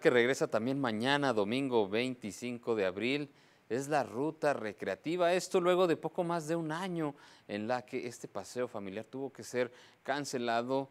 que regresa también mañana, domingo 25 de abril. Es la ruta recreativa, esto luego de poco más de un año en la que este paseo familiar tuvo que ser cancelado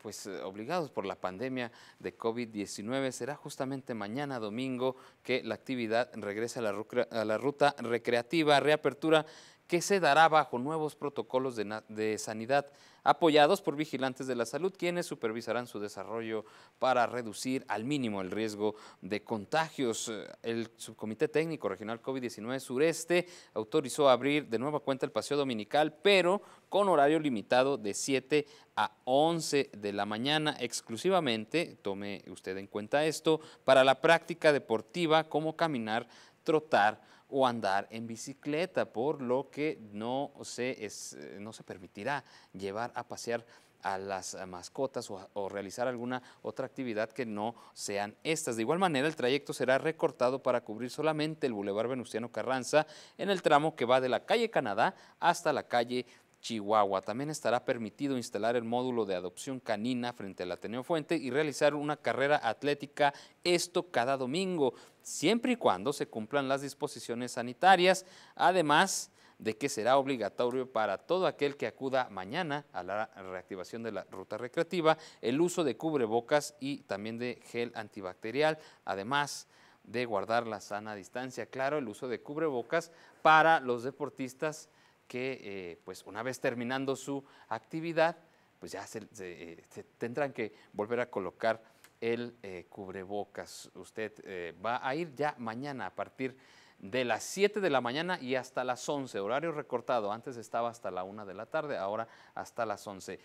pues eh, obligados por la pandemia de COVID-19. Será justamente mañana domingo que la actividad regresa a la, ruta recreativa, reapertura que se dará bajo nuevos protocolos de, sanidad apoyados por vigilantes de la salud, quienes supervisarán su desarrollo para reducir al mínimo el riesgo de contagios. El Subcomité Técnico Regional COVID-19 Sureste autorizó abrir de nueva cuenta el paseo dominical, pero con horario limitado de 7 a 11 de la mañana exclusivamente, tome usted en cuenta esto, para la práctica deportiva como caminar, trotar, o andar en bicicleta, por lo que no se, es, eh, no se permitirá llevar a pasear a las mascotas o, realizar alguna otra actividad que no sean estas. De igual manera, el trayecto será recortado para cubrir solamente el Boulevard Venustiano Carranza en el tramo que va de la calle Canadá hasta la calle Chihuahua. También estará permitido instalar el módulo de adopción canina frente al Ateneo Fuente y realizar una carrera atlética, esto cada domingo, siempre y cuando se cumplan las disposiciones sanitarias, además de que será obligatorio para todo aquel que acuda mañana a la reactivación de la ruta recreativa el uso de cubrebocas y también de gel antibacterial, además de guardar la sana distancia. Claro, el uso de cubrebocas para los deportistas que eh, pues una vez terminando su actividad, pues ya se, eh, tendrán que volver a colocar el eh, cubrebocas. Usted va a ir ya mañana a partir de las 7 de la mañana y hasta las 11, horario recortado. Antes estaba hasta la 1 de la tarde, ahora hasta las 11.